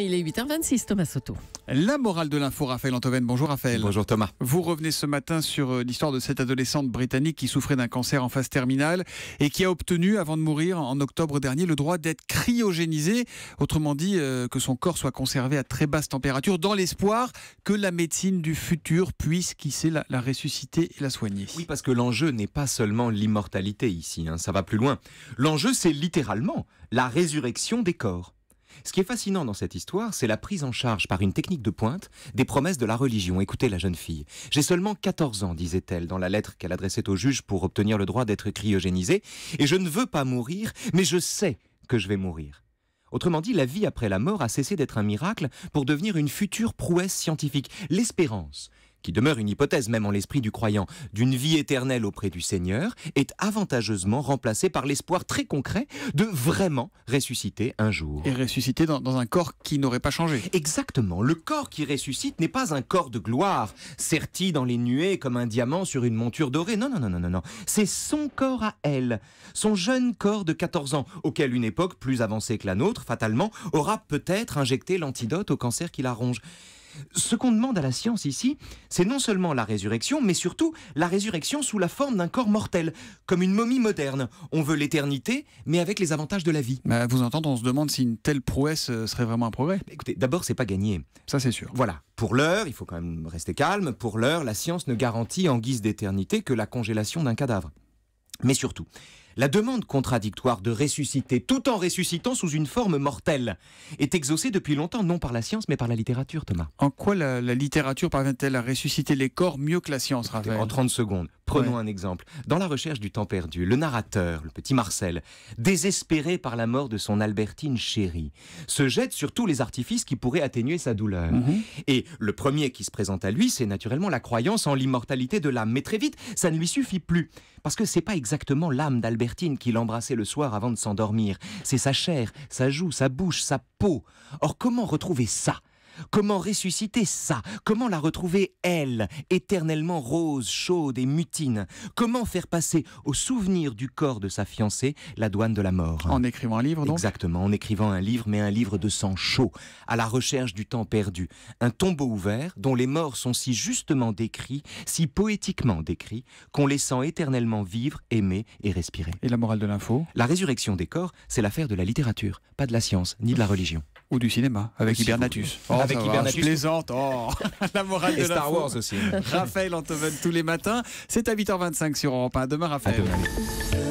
il est 8h26, Thomas Soto. La morale de l'info, Raphaël Antoven. Bonjour Raphaël. Bonjour Thomas. Vous revenez ce matin sur euh, l'histoire de cette adolescente britannique qui souffrait d'un cancer en phase terminale et qui a obtenu, avant de mourir en octobre dernier, le droit d'être cryogénisée, autrement dit euh, que son corps soit conservé à très basse température, dans l'espoir que la médecine du futur puisse, qui sait, la, ressusciter et la soigner. Oui, parce que l'enjeu n'est pas seulement l'immortalité ici, hein, ça va plus loin. L'enjeu, c'est littéralement la résurrection des corps. Ce qui est fascinant dans cette histoire, c'est la prise en charge par une technique de pointe des promesses de la religion. Écoutez la jeune fille. J'ai seulement 14 ans, disait-elle dans la lettre qu'elle adressait au juge pour obtenir le droit d'être cryogénisée, et je ne veux pas mourir, mais je sais que je vais mourir. Autrement dit, la vie après la mort a cessé d'être un miracle pour devenir une future prouesse scientifique, l'espérance qui demeure une hypothèse même en l'esprit du croyant, d'une vie éternelle auprès du Seigneur, est avantageusement remplacée par l'espoir très concret de vraiment ressusciter un jour. Et ressusciter dans, un corps qui n'aurait pas changé. Exactement, le corps qui ressuscite n'est pas un corps de gloire, serti dans les nuées comme un diamant sur une monture dorée. Non, non, non, non, non, non. C'est son corps à elle, son jeune corps de 14 ans, auquel une époque plus avancée que la nôtre, fatalement, aura peut-être injecté l'antidote au cancer qui la ronge. Ce qu'on demande à la science ici, c'est non seulement la résurrection, mais surtout la résurrection sous la forme d'un corps mortel, comme une momie moderne. On veut l'éternité, mais avec les avantages de la vie. Bah, vous entendez, on se demande si une telle prouesse euh, serait vraiment un progrès. Bah, écoutez, d'abord, c'est pas gagné. Ça, c'est sûr. Voilà. Pour l'heure, il faut quand même rester calme. Pour l'heure, la science ne garantit en guise d'éternité que la congélation d'un cadavre. Mais surtout, la demande contradictoire de ressusciter tout en ressuscitant sous une forme mortelle est exaucée depuis longtemps, non par la science, mais par la littérature, Thomas. En quoi la, littérature parvient-elle à ressusciter les corps mieux que la science, Raphaël En 30 secondes, prenons un exemple. Dans La recherche du temps perdu, le narrateur, le petit Marcel, désespéré par la mort de son Albertine chérie, se jette sur tous les artifices qui pourraient atténuer sa douleur. Mhm. Et le premier qui se présente à lui, c'est naturellement la croyance en l'immortalité de l'âme. Mais très vite, ça ne lui suffit plus, parce que c'est pas exactement l'âme d'Albertine qui qu'il embrassait le soir avant de s'endormir. C'est sa chair, sa joue, sa bouche, sa peau. Or, comment retrouver ça Comment ressusciter ça Comment la retrouver, elle, éternellement rose, chaude et mutine Comment faire passer au souvenir du corps de sa fiancée la douane de la mort En écrivant un livre, donc Exactement, en écrivant un livre, mais un livre de sang chaud, à la recherche du temps perdu. Un tombeau ouvert dont les morts sont si justement décrits, si poétiquement décrits, qu'on les sent éternellement vivre, aimer et respirer. Et la morale de l'info La résurrection des corps, c'est l'affaire de la littérature, pas de la science, ni de la religion ou du cinéma avec Hibernatus. Oh, avec Hibernatus. je plaisante. Oh, la morale Et de Star Wars aussi. Raphaël Antoven tous les matins. C'est à 8h25 sur Europe 1. Demain, Raphaël. À demain.